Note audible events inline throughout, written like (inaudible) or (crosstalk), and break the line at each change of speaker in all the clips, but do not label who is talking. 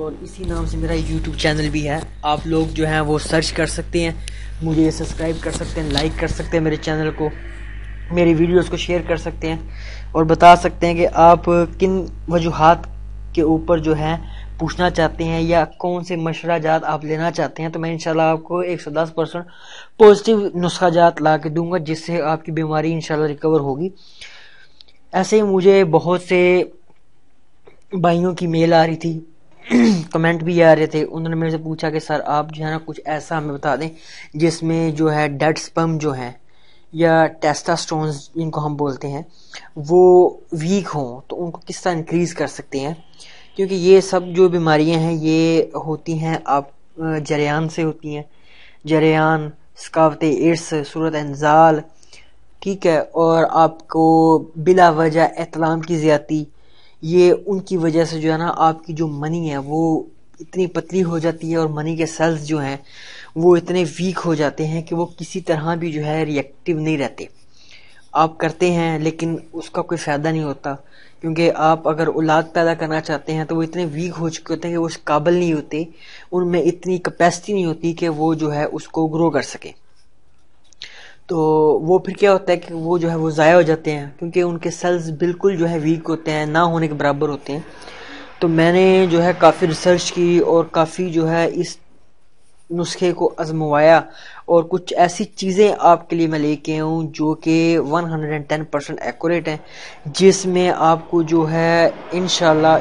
और इसी नाम से मेरा यूट्यूब चैनल भी है आप लोग जो हैं वो सर्च कर सकते हैं मुझे सब्सक्राइब कर सकते हैं लाइक कर सकते हैं मेरे चैनल को मेरी वीडियोस को शेयर कर सकते हैं और बता सकते हैं कि आप किन वजूहत के ऊपर जो है पूछना चाहते हैं या कौन से मशरा जात आप लेना चाहते हैं तो मैं इंशाल्लाह आपको 110 परसेंट पॉजिटिव नुस्खा जात ला के दूंगा जिससे आपकी बीमारी इंशाल्लाह रिकवर होगी ऐसे ही मुझे बहुत से भाइयों की मेल आ रही थी (clears throat) कमेंट भी आ रहे थे उन्होंने मेरे से पूछा कि सर आप जो है ना कुछ ऐसा हमें बता दें जिसमें जो है डेड स्पम जो है या टेस्टास्टोन्स जिनको हम बोलते हैं वो वीक हों तो उनको किस तरह इंक्रीज़ कर सकते हैं क्योंकि ये सब जो बीमारियां हैं ये होती हैं आप जरियान से होती हैं जरियान सकावत इर्स सूरत अनजाल ठीक है और आपको बिला वजह एतलाम की ज़्यादा ये उनकी वजह से जो है ना आपकी जो मनी है वो इतनी पतली हो जाती है और मनी के सेल्स जो हैं वो इतने वीक हो जाते हैं कि वो किसी तरह भी जो है रिएक्टिव नहीं रहते आप करते हैं लेकिन उसका कोई फ़ायदा नहीं होता क्योंकि आप अगर औलाद पैदा करना चाहते हैं तो वो इतने वीक हो चुके होते हैं कि वो उस काबिल नहीं होते उनमें इतनी कैपेसिटी नहीं होती कि वो जो है उसको ग्रो कर सकें तो वो फिर क्या होता है कि वो जो है वो ज़ाया हो जाते हैं क्योंकि उनके सेल्स बिल्कुल जो है वीक होते हैं ना होने के बराबर होते हैं तो मैंने जो है काफ़ी रिसर्च की और काफ़ी जो है इस नुस्खे को आजमवाया और कुछ ऐसी चीज़ें आपके लिए मैं लेके आऊँ जो कि 110 परसेंट एक्यूरेट हैं जिसमें आपको जो है इन शाला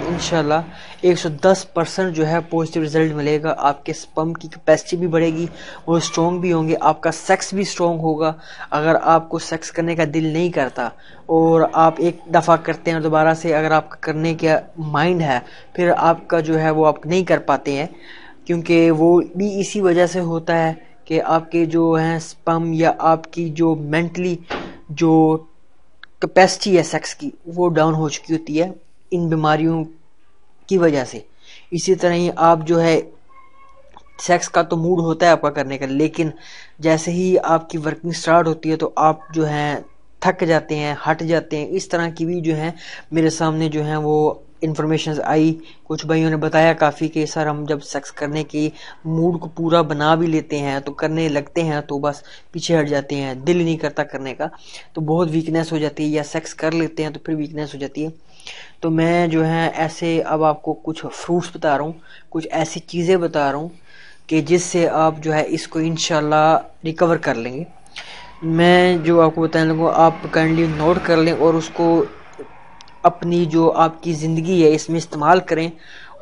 एक सौ दस परसेंट जो है पॉजिटिव रिजल्ट मिलेगा आपके स्पम की कैपेसिटी भी बढ़ेगी और स्ट्रॉन्ग भी होंगे आपका सेक्स भी स्ट्रॉन्ग होगा अगर आपको सेक्स करने का दिल नहीं करता और आप एक दफ़ा करते हैं दोबारा से अगर आप करने का माइंड है फिर आपका जो है वो आप नहीं कर पाते हैं क्योंकि वो भी इसी वजह से होता है कि आपके जो हैं स्पम या आपकी जो मेंटली जो कैपेसिटी है सेक्स की वो डाउन हो चुकी होती है इन बीमारियों की वजह से इसी तरह ही आप जो है सेक्स का तो मूड होता है आपका करने का लेकिन जैसे ही आपकी वर्किंग स्टार्ट होती है तो आप जो है थक जाते हैं हट जाते हैं इस तरह की भी जो है मेरे सामने जो है वो इन्फॉर्मेशन आई कुछ भाइयों ने बताया काफ़ी कि सर हम जब सेक्स करने की मूड को पूरा बना भी लेते हैं तो करने लगते हैं तो बस पीछे हट जाते हैं दिल नहीं करता करने का तो बहुत वीकनेस हो जाती है या सेक्स कर लेते हैं तो फिर वीकनेस हो जाती है तो मैं जो है ऐसे अब आपको कुछ फ्रूट्स बता रहा हूँ कुछ ऐसी चीज़ें बता रहा हूँ कि जिससे आप जो है इसको इन रिकवर कर लेंगे मैं जो आपको बताने लगूँ आप काइंडली नोट कर लें और उसको अपनी जो आपकी ज़िंदगी है इसमें इस्तेमाल करें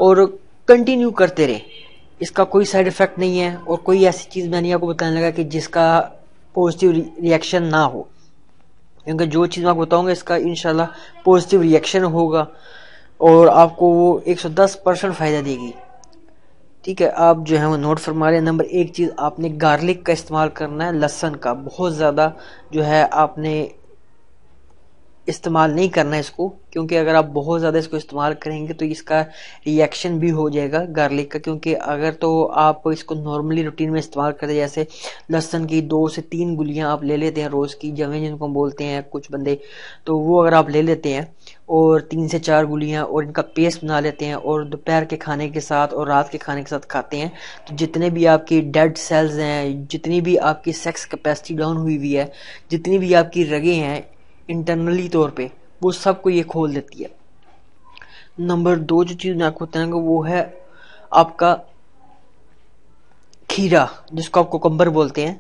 और कंटिन्यू करते रहें इसका कोई साइड इफ़ेक्ट नहीं है और कोई ऐसी चीज़ मैंने आपको बताने लगा कि जिसका पॉजिटिव रिएक्शन ना हो क्योंकि जो चीज़ मैं आपको बताऊँगा इसका इन पॉजिटिव रिएक्शन होगा और आपको वो 110 परसेंट फ़ायदा देगी ठीक है आप जो है वो नोट फरमा रहे हैं नंबर एक चीज़ आपने गार्लिक का इस्तेमाल करना है लहसन का बहुत ज़्यादा जो है आपने इस्तेमाल नहीं करना है इसको क्योंकि अगर आप बहुत ज़्यादा इसको इस्तेमाल करेंगे तो इसका रिएक्शन भी हो जाएगा गार्लिक का क्योंकि अगर तो आप इसको नॉर्मली रूटीन में इस्तेमाल करते जैसे लहसन की दो से तीन गुलियाँ आप ले लेते हैं रोज़ की जमें जिनको हम बोलते हैं कुछ बंदे तो वो अगर आप ले लेते हैं और तीन से चार गुलियाँ और इनका पेस्ट बना लेते हैं और दोपहर के खाने के साथ और रात के खाने के साथ खाते हैं तो जितने भी आपकी डेड सेल्स हैं जितनी भी आपकी सेक्स कैपेसिटी डाउन हुई हुई है जितनी भी आपकी रगें हैं इंटरनली तौर पे वो सबको ये खोल देती है नंबर दो जो चीज़ मैं आपको बताऊंगा वो है आपका खीरा जिसको आपको कोकम्बर बोलते हैं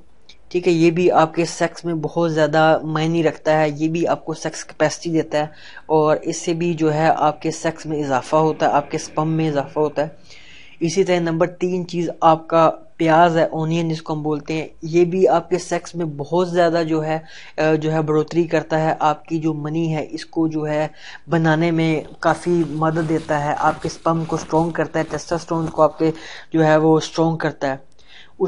ठीक है ये भी आपके सेक्स में बहुत ज़्यादा मायने रखता है ये भी आपको सेक्स कैपेसिटी देता है और इससे भी जो है आपके सेक्स में इजाफा होता है आपके स्पम में इजाफा होता है इसी तरह नंबर तीन चीज़ आपका प्याज है ओनियन जिसको हम बोलते हैं ये भी आपके सेक्स में बहुत ज़्यादा जो है जो है बढ़ोतरी करता है आपकी जो मनी है इसको जो है बनाने में काफ़ी मदद देता है आपके स्पम को स्ट्रॉन्ग करता है टेस्टास्ट्रॉन को आपके जो है वो स्ट्रॉन्ग करता है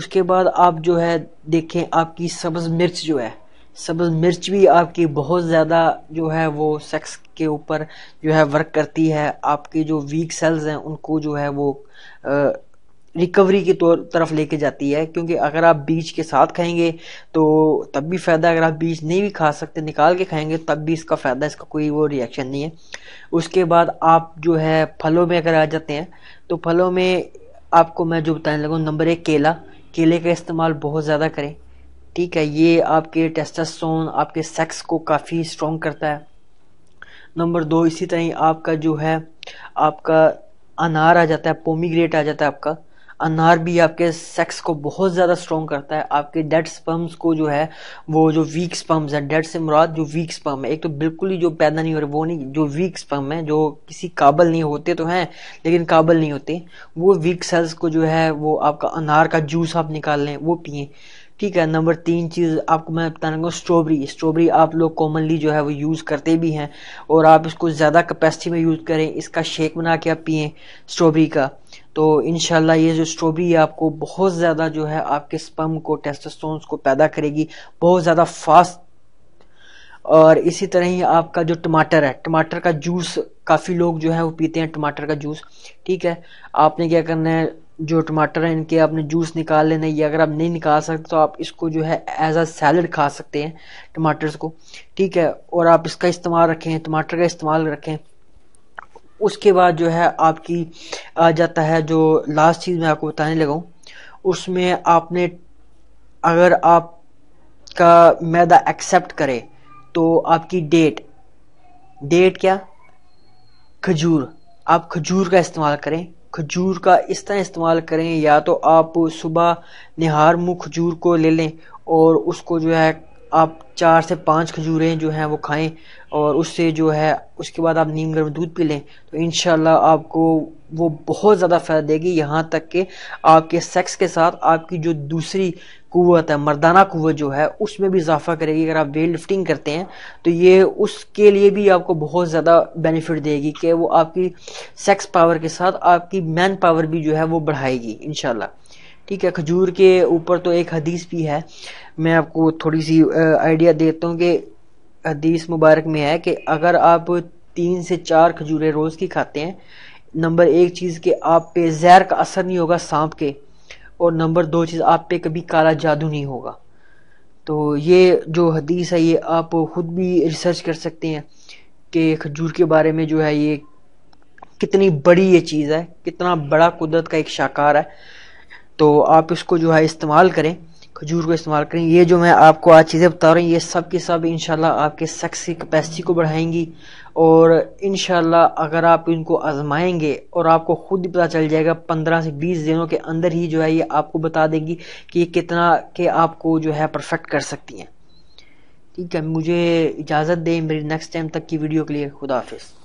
उसके बाद आप जो है देखें आपकी सब्ज़ मिर्च जो है सब्ज़ मिर्च भी आपकी बहुत ज़्यादा जो है वो सेक्स के ऊपर जो है वर्क करती है आपके जो वीक सेल्स हैं उनको जो है वो रिकवरी की तौर तरफ लेके जाती है क्योंकि अगर आप बीज के साथ खाएंगे तो तब भी फ़ायदा अगर आप बीज नहीं भी खा सकते निकाल के खाएंगे तब भी इसका फ़ायदा इसका कोई वो रिएक्शन नहीं है उसके बाद आप जो है फलों में अगर आ जाते हैं तो फलों में आपको मैं जो बताने लगा नंबर एक केला केले का इस्तेमाल बहुत ज़्यादा करें ठीक है ये आपके टेस्टोस्टेरोन आपके सेक्स को काफ़ी स्ट्रॉन्ग करता है नंबर दो इसी तरह आपका जो है आपका अनार आ जाता है पोमीग्रेट आ जाता है आपका अनार भी आपके सेक्स को बहुत ज़्यादा स्ट्रॉन्ग करता है आपके डेड स्पम्स को जो है वो जो वीक स्पर्म्स है डेड से मुराद जो वीक स्पम है एक तो बिल्कुल ही जो पैदा नहीं हो रहे वो नहीं जो वीक स्पम है जो किसी काबल नहीं होते तो हैं लेकिन काबल नहीं होते वो वीक सेल्स को जो है वो आपका अनार का जूस आप निकाल लें वो पिए ठीक है नंबर तीन चीज़ आपको मैं बताना लगा स्ट्रॉबेरी स्ट्रॉबेरी आप लोग कॉमनली जो है वो यूज़ करते भी हैं और आप इसको ज़्यादा कैपेसिटी में यूज़ करें इसका शेक बना के आप पिए स्ट्रॉबेरी का तो इनशाला ये जो स्ट्रॉबेरी है आपको बहुत ज़्यादा जो है आपके स्पम को टेस्टोस्टोन्स को पैदा करेगी बहुत ज़्यादा फास्ट और इसी तरह ही आपका जो टमाटर है टमाटर का जूस काफ़ी लोग जो है वो पीते हैं टमाटर का जूस ठीक है आपने क्या करना है जो टमाटर हैं इनके आपने जूस निकाल लेना ये अगर आप नहीं निकाल सकते तो आप इसको जो है एज आ सैलड खा सकते हैं टमाटर्स को ठीक है और आप इसका इस्तेमाल रखें टमाटर का इस्तेमाल रखें उसके बाद जो है आपकी आ जाता है जो लास्ट चीज़ मैं आपको बताने लगा उसमें आपने अगर आप का मैदा एक्सेप्ट करे तो आपकी डेट डेट क्या खजूर आप खजूर का इस्तेमाल करें खजूर का इस तरह इस्तेमाल करें या तो आप सुबह निहार मुँह खजूर को ले लें और उसको जो है आप चार से पाँच खजूरें जो हैं वो खाएं और उससे जो है उसके बाद आप नीम गर्म दूध पी लें तो इन आपको वो बहुत ज़्यादा फ़ायदा देगी यहाँ तक कि आपके सेक्स के साथ आपकी जो दूसरी कुत है मर्दाना कुत जो है उसमें भी इजाफा करेगी अगर आप वेट लिफ्टिंग करते हैं तो ये उसके लिए भी आपको बहुत ज़्यादा बेनिफिट देगी कि वो आपकी सेक्स पावर के साथ आपकी मैन पावर भी जो है वो बढ़ाएगी इन ठीक है खजूर के ऊपर तो एक हदीस भी है मैं आपको थोड़ी सी आइडिया देता हूँ कि हदीस मुबारक में है कि अगर आप तीन से चार खजूरें रोज़ की खाते हैं नंबर एक चीज़ के आप पे जहर का असर नहीं होगा सांप के और नंबर दो चीज़ आप पे कभी काला जादू नहीं होगा तो ये जो हदीस है ये आप ख़ुद भी रिसर्च कर सकते हैं कि खजूर के बारे में जो है ये कितनी बड़ी ये चीज़ है कितना बड़ा कुदरत का एक शाकार है तो आप इसको जो है इस्तेमाल करें खजूर को इस्तेमाल करें ये जो मैं आपको आज चीज़ें बता रहा हूँ ये सब के सब इन आपके सेक्स की कैपेसिटी को बढ़ाएंगी और इन अगर आप इनको आजमाएंगे और आपको खुद ही पता चल जाएगा पंद्रह से बीस दिनों के अंदर ही जो है ये आपको बता देंगी कि ये कितना के आपको जो है परफेक्ट कर सकती हैं ठीक है मुझे इजाज़त दें मेरी नेक्स्ट टाइम तक की वीडियो के लिए खुदाफिज